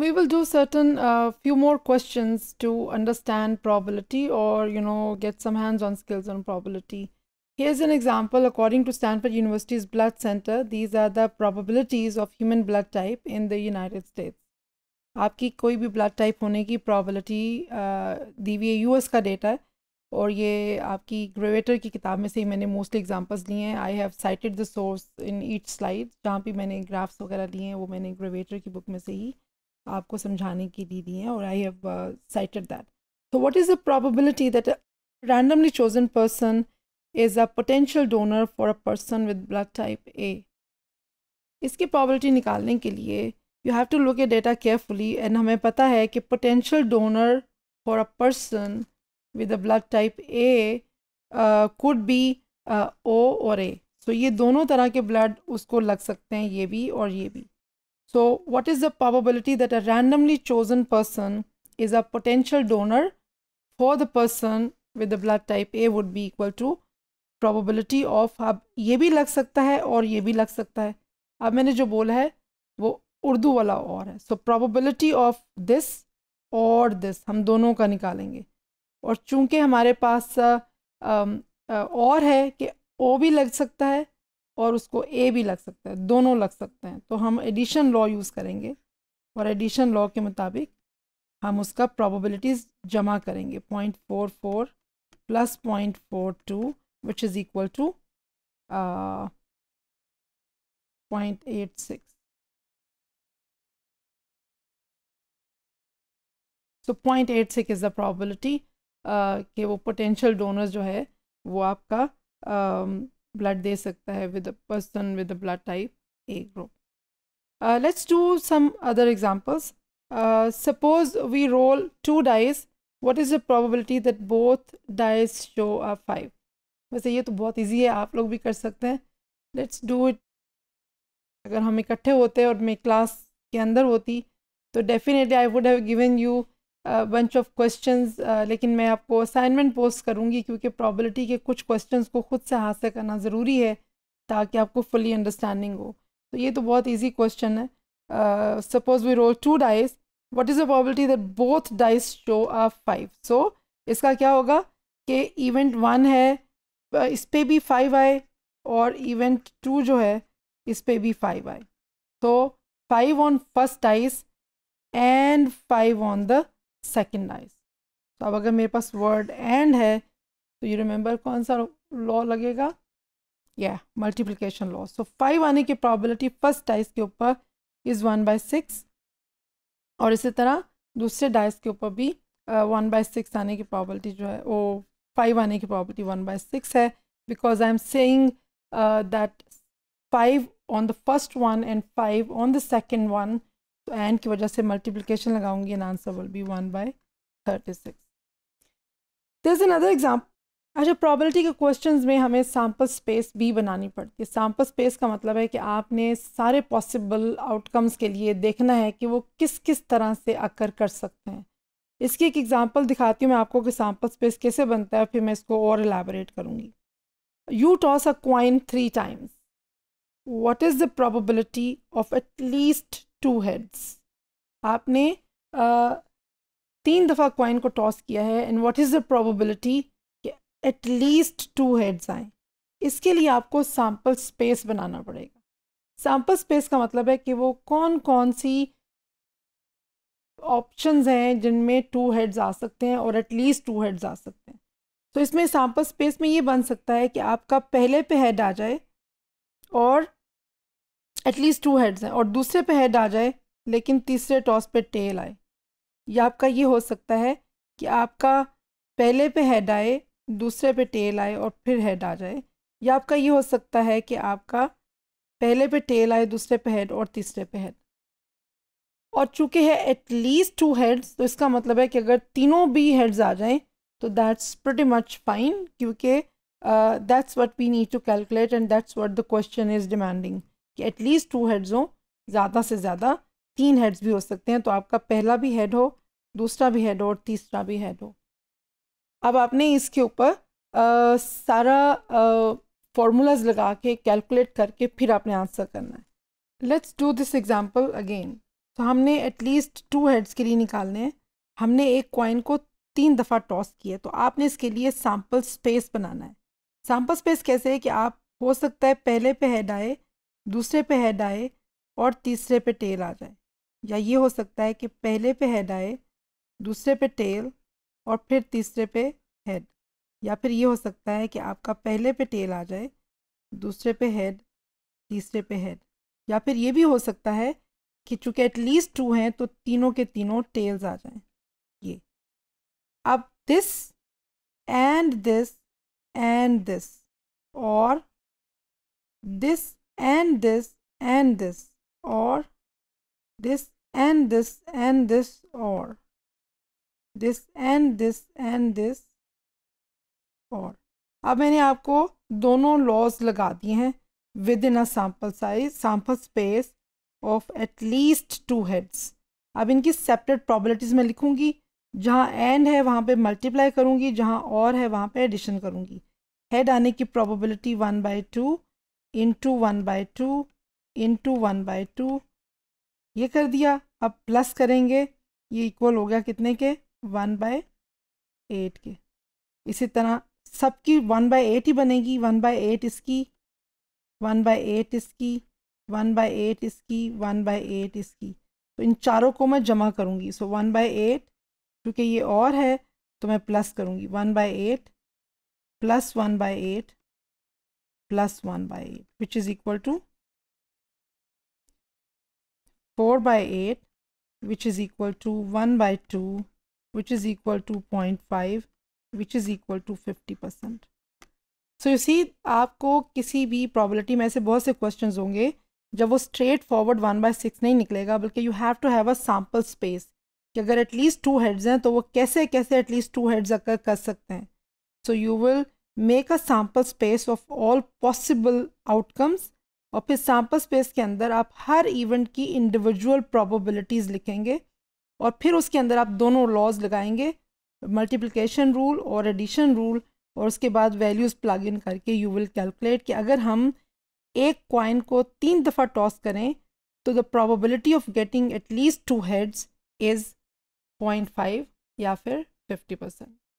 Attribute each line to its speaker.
Speaker 1: we will do certain uh, few more questions to understand probability or you know get some hands-on skills on probability here's an example according to stanford university's blood center these are the probabilities of human blood type in the united states आपकी कोई भी blood type होने की probability uh, दी हुई है US का data है और ये आपकी ग्रेवेटर की किताब में से ही मैंने मोस्टली एग्जांपल्स लिए हैं I have cited the source in each जहाँ पे मैंने ग्राफ्स वगैरह लिए हैं वो मैंने ग्रेवेटर की बुक में से ही आपको समझाने के लिए दी हैं और I have cited that so what is the probability that randomly chosen person is a potential donor for a person with blood type A इसकी प्रॉबिलिटी निकालने के लिए you have to look a data carefully and हमें पता है कि potential donor for a person with a blood type A could be O or A सो ये दोनों तरह के ब्लड उसको लग सकते हैं ये भी और ये भी So what is the probability that a randomly chosen person is a potential donor for the person with the blood type A would be equal to probability of अब ये भी लग सकता है और ये भी लग सकता है अब मैंने जो बोला है वो उर्दू वाला और है सो प्रोबेबिलिटी ऑफ दिस और दिस हम दोनों का निकालेंगे और चूंकि हमारे पास आ, आ, आ, और है कि ओ भी लग सकता है और उसको ए भी लग सकता है दोनों लग सकते हैं तो हम एडिशन लॉ यूज़ करेंगे और एडिशन लॉ के मुताबिक हम उसका प्रोबेबिलिटीज़ जमा करेंगे point four four plus point four two which is equal to point eight six so point eight six is the probability के वो पोटेंशियल डोनर्स जो है वो आपका uh, ब्लड दे सकता है with a person with a blood type A group let's do some other examples suppose we roll two dice what is the probability that both dice show a five वैसे ये तो बहुत easy है आप लोग भी कर सकते हैं लेट्स डू इट अगर हम इकट्ठे होते और मैं क्लास के अंदर होती तो definitely I would have given you bunch of questions लेकिन मैं आपको असाइनमेंट पोस्ट करूँगी क्योंकि प्रॉबिलिटी के कुछ क्वेश्चंस को ख़ुद से हासिल करना ज़रूरी है ताकि आपको फुली अंडरस्टैंडिंग हो तो ये तो बहुत ईजी क्वेश्चन है suppose we roll two dice what is the probability that both dice show a five so इसका क्या होगा कि इवेंट वन है इस पर भी फाइव आए और इवेंट टू जो है इस पर भी फाइव आए तो five on first dice and five on the second dice तो अब अगर मेरे पास वर्ड एंड है तो यू रिमेंबर कौन सा लॉ लगेगा या मल्टीप्लीकेशन लॉ सो फाइव आने की प्रॉबिलिटी फर्स्ट डाइस के ऊपर इज़ वन बाई सिक्स और इसी तरह दूसरे डाइस के ऊपर भी वन बाई सिक्स आने की प्रॉबलिटी जो है वो फाइव आने की प्रॉबलिटी वन बाई सिक्स है because I am saying that five on the first one and five on the second one तो एंड की वजह से मल्टीप्लीकेशन लगाऊंगी an answer will be one by thirty six this in other example अच्छा probability के question में हमें sample space भी बनानी पड़ती है सैम्पल स्पेस का मतलब है कि आपने सारे पॉसिबल आउटकम्स के लिए देखना है कि वो किस किस तरह से अकर कर सकते हैं इसकी एक एग्जाम्पल दिखाती हूँ मैं आपको कि सैम्पल स्पेस कैसे बनता है फिर मैं इसको और एलेबोरेट करूँगी you toss a coin three times what is the probability of at least two heads आपने तीन दफ़ा क्वाइन को टॉस किया है and what is the probability कि एटलीस्ट टू हेड्स आए इसके लिए आपको सैम्पल स्पेस बनाना पड़ेगा सैम्पल स्पेस का मतलब है कि वो कौन कौन सी ऑप्शंस हैं जिनमें टू हेड्स आ सकते हैं और एटलीस्ट टू हेड्स आ सकते हैं तो इसमें सैम्पल स्पेस में ये बन सकता है कि आपका पहले पे हेड आ जाए और एटलीस्ट टू हेड्स हैं और दूसरे पे हेड आ जाए लेकिन तीसरे टॉस पे टेल आए या आपका ये हो सकता है कि आपका पहले पे हेड आए दूसरे पे टेल आए और फिर हेड आ जाए या आपका ये हो सकता है कि आपका पहले पे टेल आए दूसरे पे हेड और तीसरे पे हेड और चूँकि है एटलीस्ट टू हेड्स तो इसका मतलब है कि अगर तीनों भी हेड्स आ जाएं तो दैट्स प्रटी मच फाइन क्योंकि that's what we need to calculate and that's what the question is demanding कि एटलीस्ट टू हेड्स हों ज़्यादा से ज़्यादा तीन हेड्स भी हो सकते हैं तो आपका पहला भी हेड हो दूसरा भी हेड हो और तीसरा भी हेड हो अब आपने इसके ऊपर सारा फॉर्मूलाज लगा के कैलकुलेट करके फिर आपने आंसर करना है let's do this example again तो हमने एटलीस्ट टू हेड्स के लिए निकालने हैं हमने एक कॉइन को तीन दफ़ा टॉस किया तो आपने इसके लिए सैम्पल स्पेस बनाना है सैम्पल स्पेस कैसे है कि आप हो सकता है पहले पे हेड आए दूसरे पे हेड आए और तीसरे पे टेल आ जाए या ये हो सकता है कि पहले पे हेड आए दूसरे पे टेल और फिर तीसरे पे हेड या फिर ये हो सकता है कि आपका पहले पे टेल आ जाए दूसरे पे हेड तीसरे पे हेड या फिर ये भी हो सकता है कि चूंकि एटलीस्ट टू हैं तो तीनों के तीनों टेल्स आ जाएं ये अब this and this and this और this and this and this or this and this and this or this and this and this और अब मैंने आपको दोनों लॉज लगा दिए हैं within a sample size sample space of at least two heads अब इनकी सेपरेट प्रॉबलिटीज़ मैं लिखूंगी जहाँ एंड है वहाँ पे मल्टीप्लाई करूँगी जहाँ और है वहाँ पे एडिशन करूँगी हेड आने की probability one by two into one by two into one by two ये कर दिया अब प्लस करेंगे ये इक्वल हो गया कितने के वन बाय एट के इसी तरह सबकी वन बाय एट ही बनेगी वन बाय एट इसकी वन बाय एट इसकी वन बाय एट इसकी वन बाय एट इसकी तो इन चारों को मैं जमा करूँगी सो वन बाय एट क्योंकि ये और है तो मैं प्लस करूँगी one by eight plus one by eight plus one by eight which is equal to four 4 eight which is equal to one 1 two which is equal to point five which is equal to fifty percent so you see आपको किसी भी probability में ऐसे बहुत से question होंगे जब वो straightforward one by six नहीं निकलेगा बल्कि you have to have a sample space कि अगर एटलीस्ट टू हेड्स हैं तो वो कैसे कैसे एटलीस्ट टू हेड्स अगर कर सकते हैं so you will make a sample space of all possible outcomes और फिर sample स्पेस के अंदर आप हर इवेंट की individual probabilities लिखेंगे और फिर उसके अंदर आप दोनों लॉज लगाएंगे मल्टीप्लिकेशन रूल और एडिशन रूल और उसके बाद वैल्यूज़ plug इन करके यू विल कैलकुलेट कि अगर हम एक coin को तीन दफ़ा टॉस करें तो the probability of getting at least two heads is point five या फिर फिफ्टी परसेंट